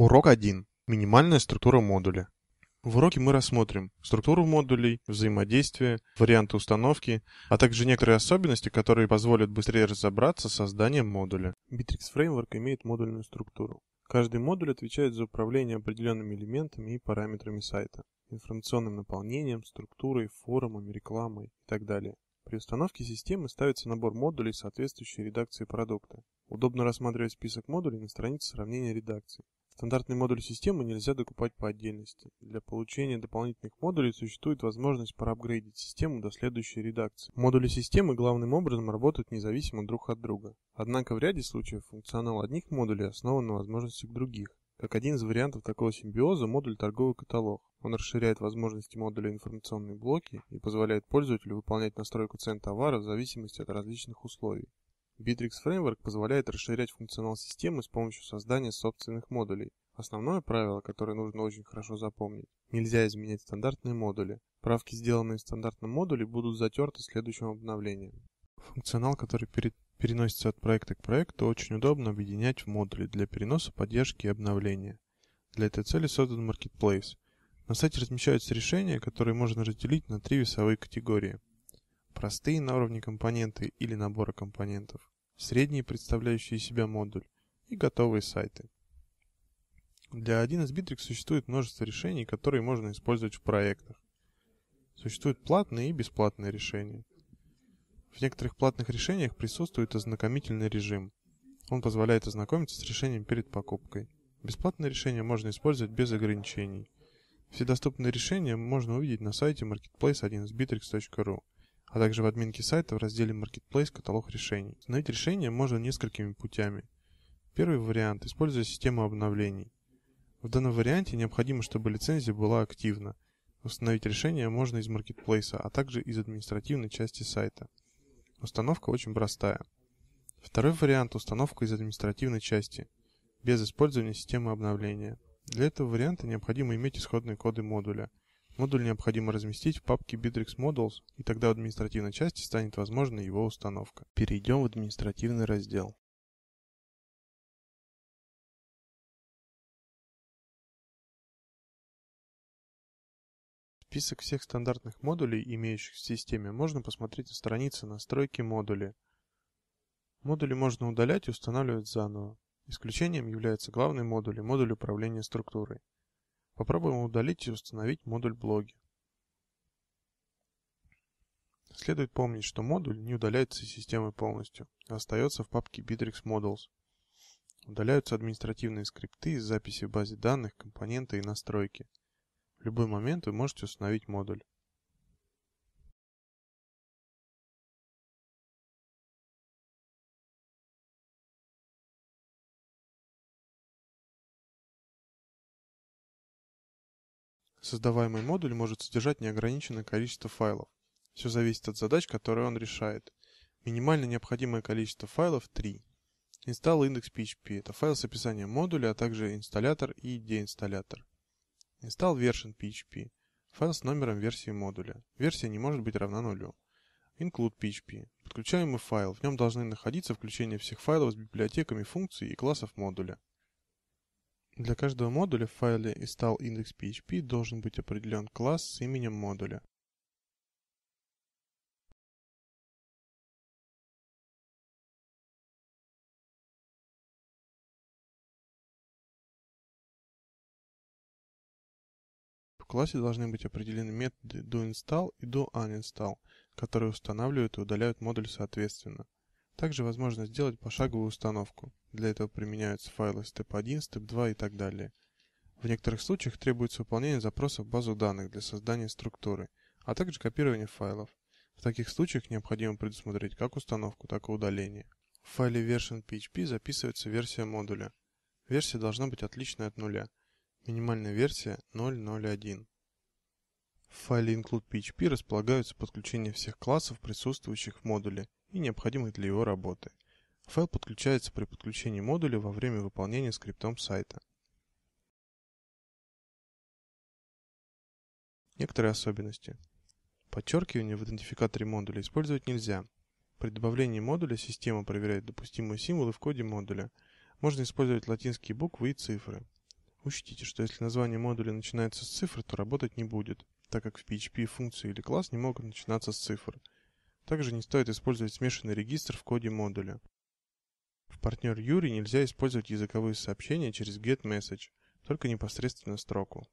Урок 1. Минимальная структура модуля. В уроке мы рассмотрим структуру модулей, взаимодействие, варианты установки, а также некоторые особенности, которые позволят быстрее разобраться с созданием модуля. Bittrex Framework имеет модульную структуру. Каждый модуль отвечает за управление определенными элементами и параметрами сайта, информационным наполнением, структурой, форумами, рекламой и так далее. При установке системы ставится набор модулей соответствующей редакции продукта. Удобно рассматривать список модулей на странице сравнения редакций. Стандартный модуль системы нельзя докупать по отдельности. Для получения дополнительных модулей существует возможность проапгрейдить систему до следующей редакции. Модули системы главным образом работают независимо друг от друга. Однако в ряде случаев функционал одних модулей основан на возможностях других. Как один из вариантов такого симбиоза модуль торговый каталог. Он расширяет возможности модуля информационные блоки и позволяет пользователю выполнять настройку цен товара в зависимости от различных условий. Bitrix Framework позволяет расширять функционал системы с помощью создания собственных модулей. Основное правило, которое нужно очень хорошо запомнить – нельзя изменять стандартные модули. Правки, сделанные в стандартном модуле, будут затерты следующим обновлением. Функционал, который перед переносится от проекта к проекту, очень удобно объединять в модули для переноса, поддержки и обновления. Для этой цели создан Marketplace. На сайте размещаются решения, которые можно разделить на три весовые категории простые на уровне компоненты или набора компонентов, средние, представляющие себя модуль, и готовые сайты. Для 1С Bittrex существует множество решений, которые можно использовать в проектах. Существуют платные и бесплатные решения. В некоторых платных решениях присутствует ознакомительный режим. Он позволяет ознакомиться с решением перед покупкой. Бесплатное решение можно использовать без ограничений. Все доступные решения можно увидеть на сайте marketplace1sbitrix.ru а также в админке сайта в разделе Marketplace каталог решений. Установить решение можно несколькими путями. Первый вариант – используя систему обновлений. В данном варианте необходимо, чтобы лицензия была активна. Установить решение можно из маркетплейса а также из административной части сайта. Установка очень простая. Второй вариант – установка из административной части, без использования системы обновления. Для этого варианта необходимо иметь исходные коды модуля – Модуль необходимо разместить в папке Bitrix Models, и тогда в административной части станет возможна его установка. Перейдем в административный раздел. Список всех стандартных модулей, имеющихся в системе, можно посмотреть на странице «Настройки модули». Модули можно удалять и устанавливать заново. Исключением является главный модуль и модуль управления структурой. Попробуем удалить и установить модуль блоги. Следует помнить, что модуль не удаляется из системы полностью, а остается в папке Bittrex Models. Удаляются административные скрипты из записи в базе данных, компоненты и настройки. В любой момент вы можете установить модуль. Создаваемый модуль может содержать неограниченное количество файлов. Все зависит от задач, которые он решает. Минимально необходимое количество файлов 3. Install индекс PHP – это файл с описанием модуля, а также инсталлятор и деинсталлятор. Install version PHP – файл с номером версии модуля. Версия не может быть равна нулю. Include PHP – подключаемый файл, в нем должны находиться включение всех файлов с библиотеками функций и классов модуля. Для каждого модуля в файле install index.php должен быть определен класс с именем модуля. В классе должны быть определены методы doInstall и doUninstall, которые устанавливают и удаляют модуль соответственно. Также возможно сделать пошаговую установку. Для этого применяются файлы step1, step2 и так далее. В некоторых случаях требуется выполнение запросов в базу данных для создания структуры, а также копирование файлов. В таких случаях необходимо предусмотреть как установку, так и удаление. В файле version.php записывается версия модуля. Версия должна быть отличной от нуля. Минимальная версия 0.0.1. В файле include.php располагаются подключения всех классов, присутствующих в модуле, и необходимые для его работы. Файл подключается при подключении модуля во время выполнения скриптом сайта. Некоторые особенности. Подчеркивание в идентификаторе модуля использовать нельзя. При добавлении модуля система проверяет допустимые символы в коде модуля. Можно использовать латинские буквы и цифры. Учтите, что если название модуля начинается с цифры, то работать не будет так как в PHP функция или класс не могут начинаться с цифр. Также не стоит использовать смешанный регистр в коде модуля. В партнер Юри нельзя использовать языковые сообщения через getMessage, только непосредственно строку.